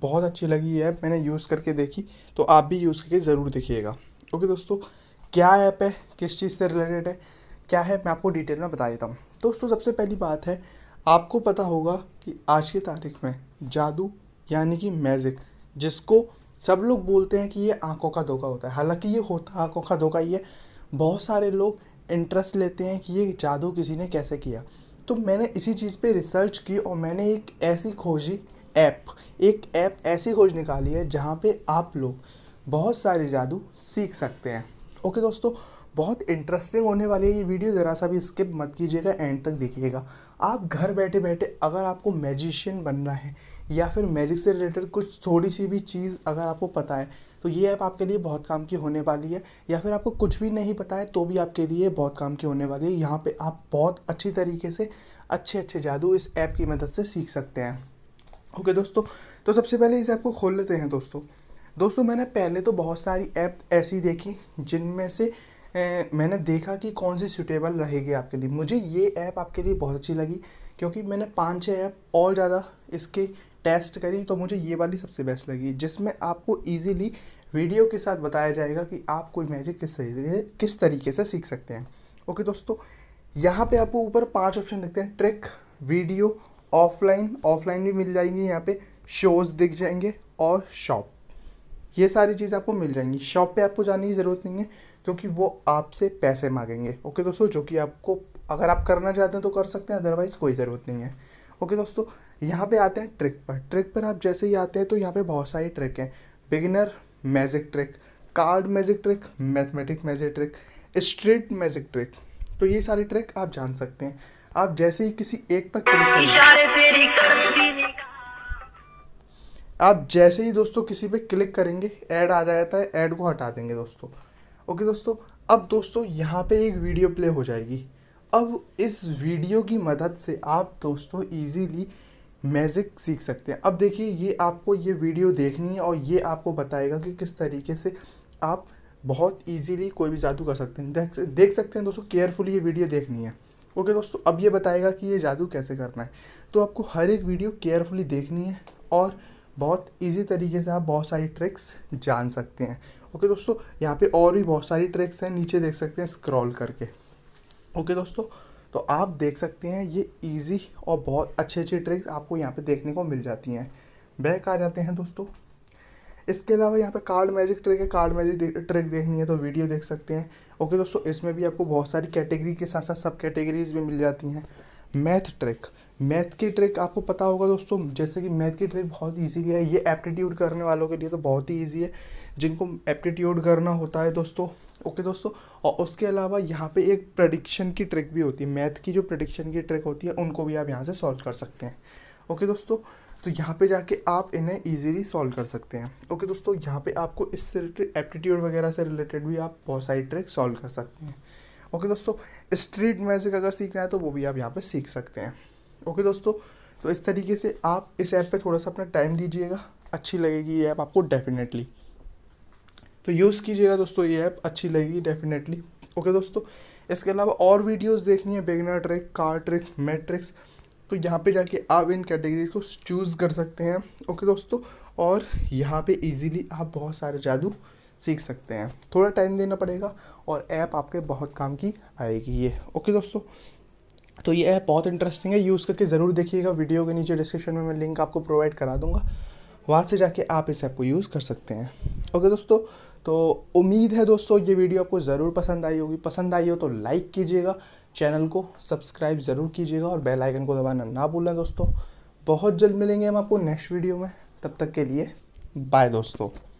बहुत अच्छी लगी ये ऐप मैंने यूज़ करके देखी तो आप भी यूज़ करके ज़रूर देखिएगा ओके दोस्तों क्या ऐप है किस चीज़ से रिलेटेड है क्या है मैं आपको डिटेल में बता देता हूँ तो दोस्तों सबसे पहली बात है आपको पता होगा कि आज की तारीख में जादू यानी कि मैजिक जिसको सब लोग बोलते हैं कि ये आंखों का धोखा होता है हालांकि ये होता आंखों का धोखा ही है बहुत सारे लोग इंटरेस्ट लेते हैं कि ये जादू किसी ने कैसे किया तो मैंने इसी चीज़ पे रिसर्च की और मैंने एक ऐसी खोजी ऐप एक ऐप ऐसी खोज निकाली है जहाँ पे आप लोग बहुत सारे जादू सीख सकते हैं ओके दोस्तों बहुत इंटरेस्टिंग होने वाली है ये वीडियो ज़रा सा भी स्किप मत कीजिएगा एंड तक देखिएगा आप घर बैठे बैठे अगर आपको मैजिशियन बनना है या फिर मैजिक से रिलेटेड कुछ थोड़ी सी भी चीज़ अगर आपको पता है तो ये ऐप आपके लिए बहुत काम की होने वाली है या फिर आपको कुछ भी नहीं पता है तो भी आपके लिए बहुत काम की होने वाली है यहाँ पे आप बहुत अच्छी तरीके से अच्छे अच्छे जादू इस ऐप की मदद से सीख सकते हैं ओके okay, दोस्तों तो सबसे पहले इस ऐप को खोल लेते हैं दोस्तों दोस्तों मैंने पहले तो बहुत सारी ऐप ऐसी देखी जिनमें से ए, मैंने देखा कि कौन सी सूटेबल रहेगी आपके लिए मुझे ये ऐप आपके लिए बहुत अच्छी लगी क्योंकि मैंने पाँच छः ऐप और ज़्यादा इसके टेस्ट करी तो मुझे ये वाली सबसे बेस्ट लगी जिसमें आपको ईजिली वीडियो के साथ बताया जाएगा कि आप कोई मैजिक किस तरीके से किस तरीके से सीख सकते हैं ओके दोस्तों यहाँ पे आपको ऊपर पांच ऑप्शन देखते हैं ट्रिक वीडियो ऑफलाइन ऑफलाइन भी मिल जाएंगी यहाँ पे शोज़ दिख जाएंगे और शॉप ये सारी चीज़ें आपको मिल जाएंगी शॉप पे आपको जाने की ज़रूरत नहीं है क्योंकि वो आपसे पैसे मांगेंगे ओके दोस्तों जो कि आपको अगर आप करना चाहते हैं तो कर सकते हैं अदरवाइज़ कोई ज़रूरत नहीं है ओके दोस्तों यहाँ पे आते हैं ट्रिक पर ट्रिक पर आप जैसे ही आते हैं तो यहाँ पे बहुत सारी ट्रिक हैं beginner magic trick card magic trick mathematic magic trick street magic trick तो ये सारी ट्रिक आप जान सकते हैं आप जैसे ही किसी एक पर क्लिक करेंगे आप जैसे ही दोस्तों किसी पे क्लिक करेंगे ऐड आ जाता है ऐड को हटा देंगे दोस्तों ओके दोस्तों अब दोस्तों यहाँ पे एक वीडियो प्ले हो जाएगी अब इस वीडियो की मदद से आप दोस्तों इजीली मैजिक सीख सकते हैं अब देखिए ये आपको ये वीडियो देखनी है और ये आपको बताएगा कि किस तरीके से आप बहुत इजीली कोई भी जादू कर सकते हैं देख देख सकते हैं दोस्तों केयरफुली ये वीडियो देखनी है ओके दोस्तों अब ये बताएगा कि ये जादू कैसे करना है तो आपको हर एक वीडियो केयरफुली देखनी है और बहुत इजी तरीके से आप बहुत सारी ट्रिक्स जान सकते हैं ओके दोस्तों यहाँ पे और भी बहुत सारी ट्रिक्स हैं नीचे देख सकते हैं स्क्रॉल करके ओके दोस्तों तो आप देख सकते हैं ये इजी और बहुत अच्छे अच्छे ट्रिक्स आपको यहाँ पे देखने को मिल जाती हैं बैक आ जाते हैं दोस्तों इसके अलावा यहाँ पे कार्ड मैजिक ट्रिक है कार्ड मैजिक ट्रिक देखनी है तो वीडियो देख सकते हैं ओके दोस्तों इसमें भी आपको बहुत सारी कैटेगरी के साथ साथ सब कैटेगरीज भी मिल जाती हैं मैथ ट्रिक मैथ की ट्रिक आपको पता होगा दोस्तों जैसे कि मैथ की ट्रिक बहुत ईजी है ये एप्टीट्यूड करने वालों के लिए तो बहुत ही ईजी है जिनको एप्टीट्यूड करना होता है दोस्तों ओके दोस्तों और उसके अलावा यहाँ पे एक प्रडिक्शन की ट्रिक भी होती है मैथ की जो प्रडिक्शन की ट्रिक होती है उनको भी आप यहाँ से सॉल्व कर सकते हैं ओके दोस्तों तो यहाँ पे जाके आप इन्हें इजीली सॉल्व कर सकते हैं ओके दोस्तों यहाँ पे आपको इससे रिलेटेड एप्टीट्यूड वगैरह से रिलेटेड भी आप बहुत सारी ट्रिक सॉल्व कर सकते हैं ओके दोस्तों स्ट्रीट म्यूजिक अगर सीखना है तो वो भी आप यहाँ पर सीख सकते हैं ओके दोस्तों तो इस तरीके से आप इस ऐप पर थोड़ा सा अपना टाइम दीजिएगा अच्छी लगेगी ये ऐप आपको डेफिनेटली तो यूज़ कीजिएगा दोस्तों ये ऐप अच्छी लगेगी डेफिनेटली ओके दोस्तों इसके अलावा और वीडियोस देखनी है beginner trick card trick matrix तो यहाँ पे जाके आप इन कैटेगरीज को चूज़ कर सकते हैं ओके दोस्तों और यहाँ पे इजीली आप बहुत सारे जादू सीख सकते हैं थोड़ा टाइम देना पड़ेगा और ऐप आपके बहुत काम की आएगी ये ओके दोस्तों तो ये ऐप बहुत इंटरेस्टिंग है यूज़ करके ज़रूर देखिएगा वीडियो के नीचे डिस्क्रिप्शन में मैं लिंक आपको प्रोवाइड करा दूँगा वहाँ से जाके आप इस ऐप को यूज़ कर सकते हैं ओके दोस्तों तो उम्मीद है दोस्तों ये वीडियो आपको ज़रूर पसंद आई होगी पसंद आई हो तो लाइक कीजिएगा चैनल को सब्सक्राइब ज़रूर कीजिएगा और बेल आइकन को दबाना ना भूलना दोस्तों बहुत जल्द मिलेंगे हम आपको नेक्स्ट वीडियो में तब तक के लिए बाय दोस्तों